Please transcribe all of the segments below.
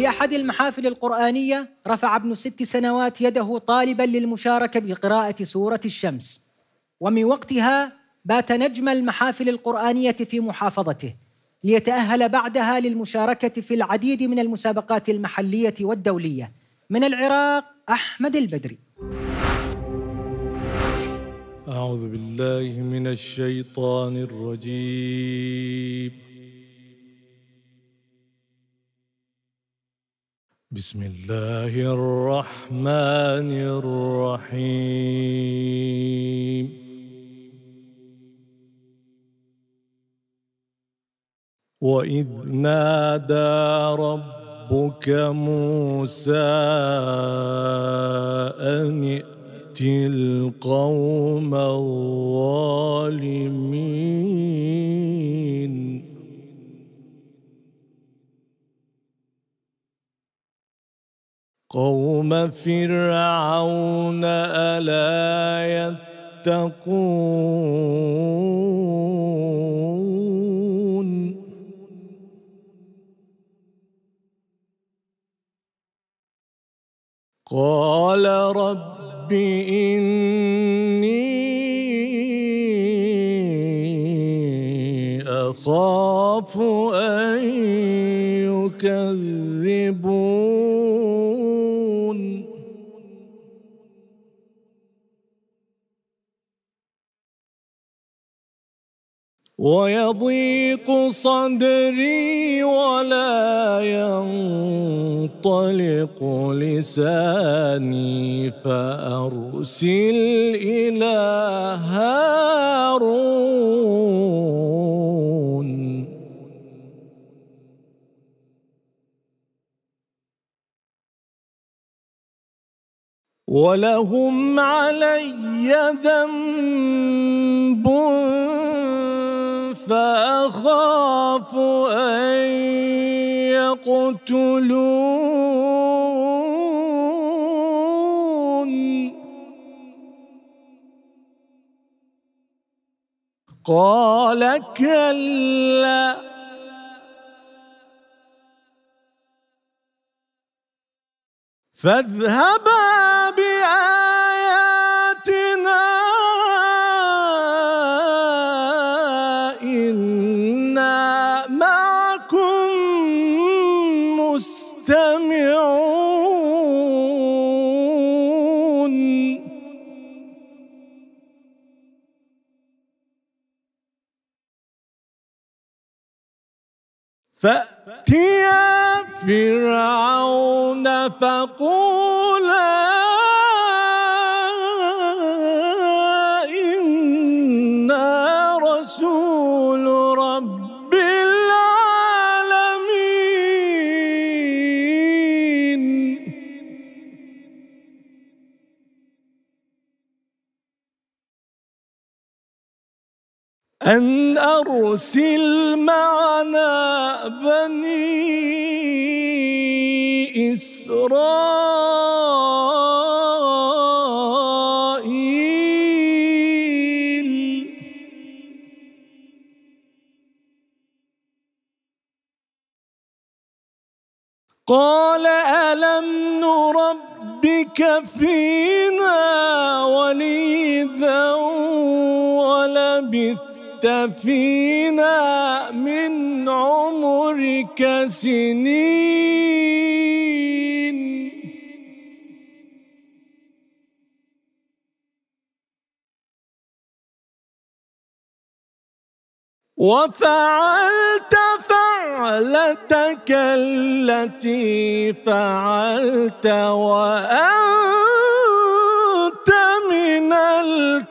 في أحد المحافل القرآنية رفع ابن ست سنوات يده طالبا للمشاركة بقراءة سورة الشمس ومن وقتها بات نجم المحافل القرآنية في محافظته ليتأهل بعدها للمشاركة في العديد من المسابقات المحلية والدولية من العراق أحمد البدري أعوذ بالله من الشيطان الرجيم بسم الله الرحمن الرحيم وإذ نادى ربك موسى أن ائت القوم الظالمين قوم فرعون ألا يتقون قال رب إني أخاف أن يكذبون ويضيق صدري ولا ينطلق لساني فأرسل إلى هارون ولهم علي ذنب فأخاف أن يقتلون قال كلا فاذهبا بآياتي فرعون فقولا إنا رسول رب العالمين أن أرسل معنا بني إسرائيل قال ألم نربك فينا وليدا ولبث فينا من عمرك سنين وفعلت فعلتك التي فعلت وأنت من الكافرين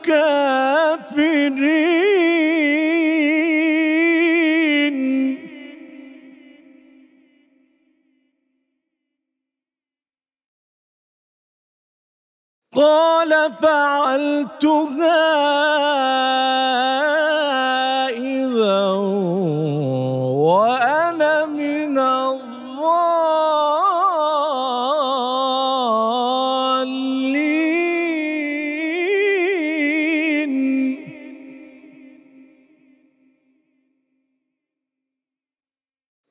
قال فعلتها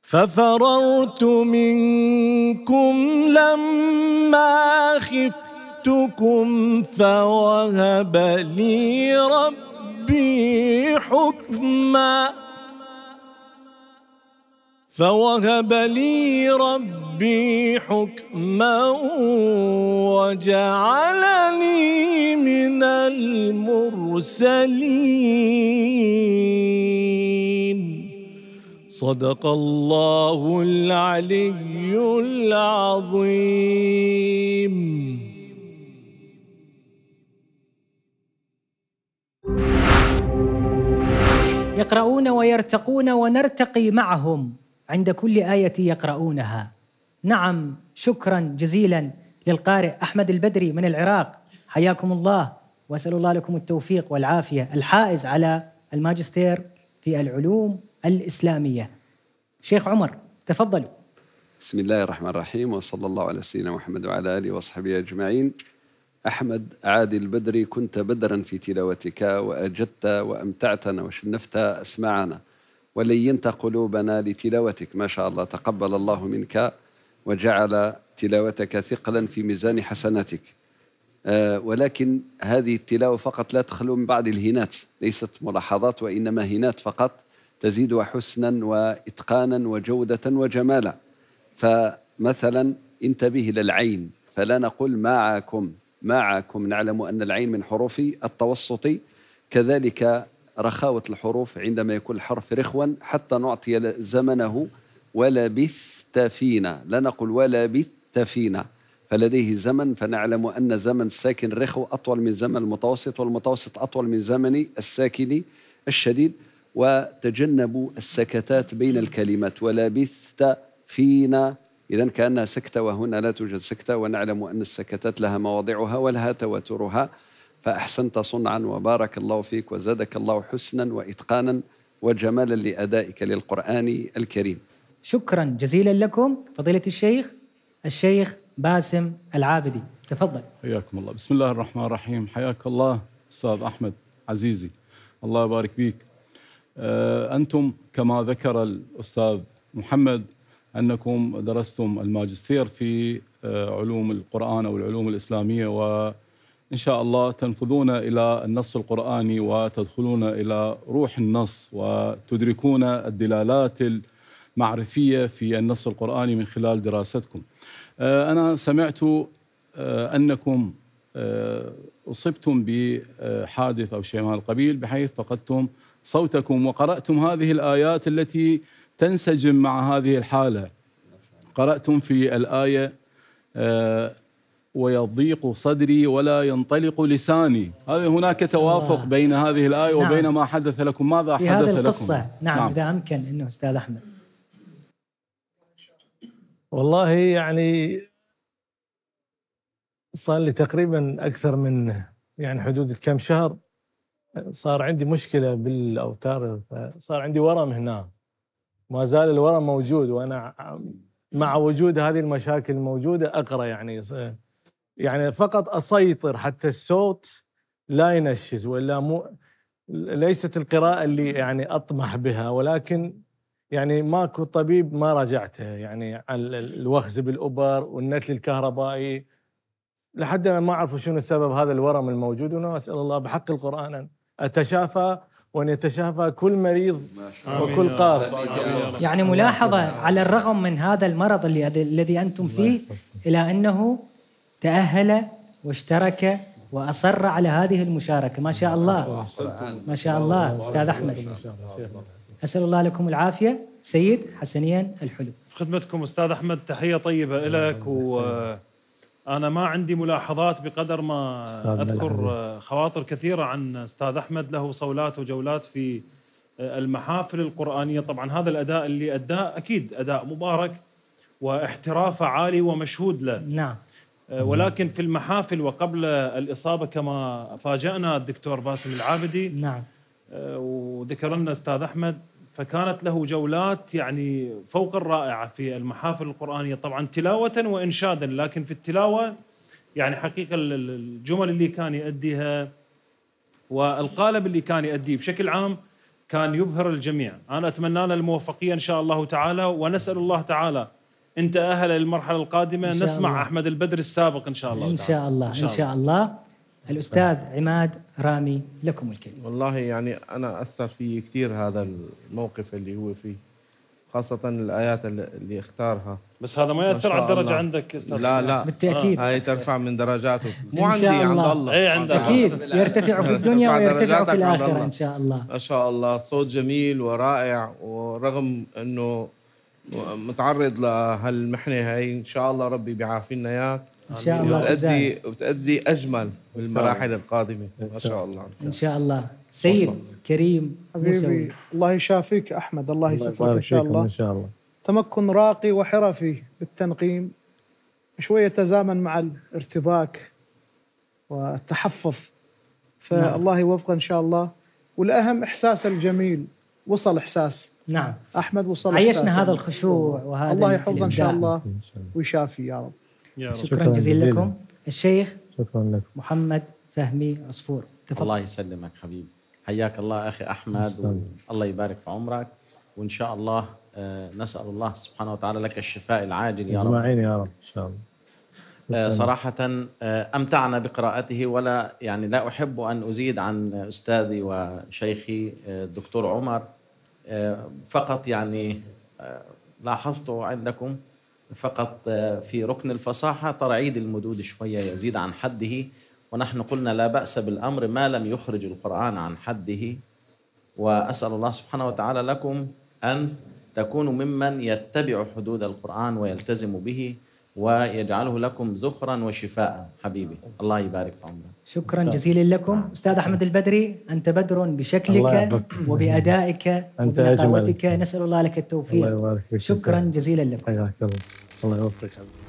ففررت منكم لما خفتكم فوهب لي ربي حكما فوهب لي ربي حكما وجعلني من المرسلين صدق الله العلي العظيم يقرؤون ويرتقون ونرتقي معهم عند كل آية يقرؤونها. نعم شكرا جزيلا للقارئ أحمد البدري من العراق حياكم الله وأسأل الله لكم التوفيق والعافية الحائز على الماجستير في العلوم الإسلامية شيخ عمر تفضل بسم الله الرحمن الرحيم وصلى الله على سيدنا محمد وعلى آله وصحبه أجمعين أحمد عادي البدري كنت بدرا في تلاوتك وأجدت وأمتعتنا وشنفت أسماعنا ولينت قلوبنا لتلاوتك ما شاء الله تقبل الله منك وجعل تلاوتك ثقلا في ميزان حسناتك أه ولكن هذه التلاوة فقط لا تخلو من بعض الهنات ليست ملاحظات وإنما هينات فقط تزيدها حسنا واتقانا وجوده وجمالا فمثلا انتبه الى العين فلا نقول معكم معكم نعلم ان العين من حروف التوسط كذلك رخاوه الحروف عندما يكون الحرف رخوا حتى نعطي زمنه ولبثت فينا لا نقول ولبثت فينا فلديه زمن فنعلم أن زمن الساكن رخو أطول من زمن المتوسط والمتوسط أطول من زمن الساكن الشديد وتجنبوا السكتات بين الكلمات ولبثت فينا إذا كأنها سكتة وهنا لا توجد سكتة ونعلم أن السكتات لها مواضعها ولها تواترها فأحسنت صنعا وبارك الله فيك وزادك الله حسنا وإتقانا وجمالا لأدائك للقرآن الكريم شكرا جزيلا لكم فضيلة الشيخ الشيخ باسم العابدي تفضل حياكم الله بسم الله الرحمن الرحيم حياك الله أستاذ أحمد عزيزي الله يبارك فيك آه، أنتم كما ذكر الأستاذ محمد أنكم درستم الماجستير في آه، علوم القرآن أو العلوم الإسلامية وإن شاء الله تنفذون إلى النص القرآني وتدخلون إلى روح النص وتدركون الدلالات المعرفية في النص القرآني من خلال دراستكم آه، أنا سمعت أنكم أصبتم بحادث أو شيء من القبيل بحيث فقدتم صوتكم وقرأتم هذه الآيات التي تنسجم مع هذه الحالة قرأتم في الآية آه، ويضيق صدري ولا ينطلق لساني هذا هناك توافق بين هذه الآية نعم. وبين ما حدث لكم ماذا حدث هذه لكم القصة نعم, نعم إذا أمكن أنه أستاذ أحمد والله يعني صار لي تقريبا أكثر من يعني حدود كم شهر صار عندي مشكله بالاوتار صار عندي ورم هنا ما زال الورم موجود وانا مع وجود هذه المشاكل الموجوده اقرا يعني يعني فقط اسيطر حتى الصوت لا ينشز ولا مو ليست القراءه اللي يعني اطمح بها ولكن يعني ماكو طبيب ما راجعته يعني الوخز بالابر والنتل الكهربائي لحد انا ما اعرف شنو سبب هذا الورم الموجود وانا اسال الله بحق القران أتشافى وأن يتشافى كل مريض وكل قاف يعني ملاحظة على الرغم من هذا المرض الذي أنتم فيه إلى أنه تأهل واشترك وأصر على هذه المشاركة ما شاء الله ما شاء الله أستاذ أحمد أسأل الله لكم العافية سيد حسنيا الحلو في خدمتكم أستاذ أحمد تحية طيبة لك و انا ما عندي ملاحظات بقدر ما اذكر العزيز. خواطر كثيره عن استاذ احمد له صولات وجولات في آه، المحافل القرانيه طبعا هذا الاداء اللي اداه اكيد اداء مبارك واحترافه عالي ومشهود له نعم آه، ولكن في المحافل وقبل الاصابه كما فاجانا الدكتور باسم العابدي نعم آه، وذكر لنا استاذ احمد فكانت له جولات يعني فوق الرائعه في المحافل القرانيه طبعا تلاوه وانشادا لكن في التلاوه يعني حقيقه الجمل اللي كان يؤديها والقالب اللي كان يؤديه بشكل عام كان يبهر الجميع انا اتمنى له الموفقيه ان شاء الله تعالى ونسال الله تعالى ان تاهل للمرحله القادمه نسمع الله. احمد البدر السابق ان شاء الله إن, شاء الله إن, شاء الله. ان شاء الله ان شاء الله الأستاذ عماد رامي لكم الكلمة والله يعني أنا أثر في كثير هذا الموقف اللي هو فيه خاصة الآيات اللي اختارها بس هذا ما يأثر على الدرجة الله. عندك استاذ لا لا آه. بالتأكيد آه. هاي ترفع من درجاته مو عندي عند الله اي عند أكيد يرتفع في الدنيا ويرتفع في الآخرة إن شاء الله ما شاء الله صوت جميل ورائع ورغم أنه متعرض لهالمحنة هاي إن شاء الله ربي بيعافينا إياك ان شاء الله وتأدي وتأدي اجمل بالمراحل القادمه ما شاء الله ان شاء الله سيد كريم حبيبي الله يشافيك احمد الله يسلمك ان شاء الله ان شاء الله تمكن راقي وحرفي بالتنقيم شويه تزامن مع الارتباك والتحفظ نعم. فالله يوفقه ان شاء الله والاهم احساس الجميل وصل احساس نعم احمد وصل عيشنا احساس عيشنا هذا الخشوع وهذا الله يحفظه ان شاء الله ويشافي يا رب شكرا, جزيلا لكم الشيخ شكرا لكم محمد فهمي عصفور تفضل الله يسلمك حبيبي حياك الله اخي احمد الله يبارك في عمرك وان شاء الله آه، نسال الله سبحانه وتعالى لك الشفاء العاجل يا رب اجمعين يا رب ان شاء الله آه، صراحة آه، أمتعنا بقراءته ولا يعني لا أحب أن أزيد عن أستاذي وشيخي الدكتور عمر فقط يعني لاحظت عندكم فقط آه، في ركن الفصاحة ترعيد المدود شوية يزيد عن حده ونحن قلنا لا بأس بالأمر ما لم يخرج القرآن عن حده وأسأل الله سبحانه وتعالى لكم أن تكونوا ممن يتبع حدود القرآن ويلتزم به ويجعله لكم زخرا وشفاء حبيبي الله يبارك في عمرك شكرا جزيلا لكم استاذ احمد البدري انت بدر بشكلك وبادائك وبنقاوتك نسال الله لك التوفيق الله شكرا جزيلا لكم الله يوفقك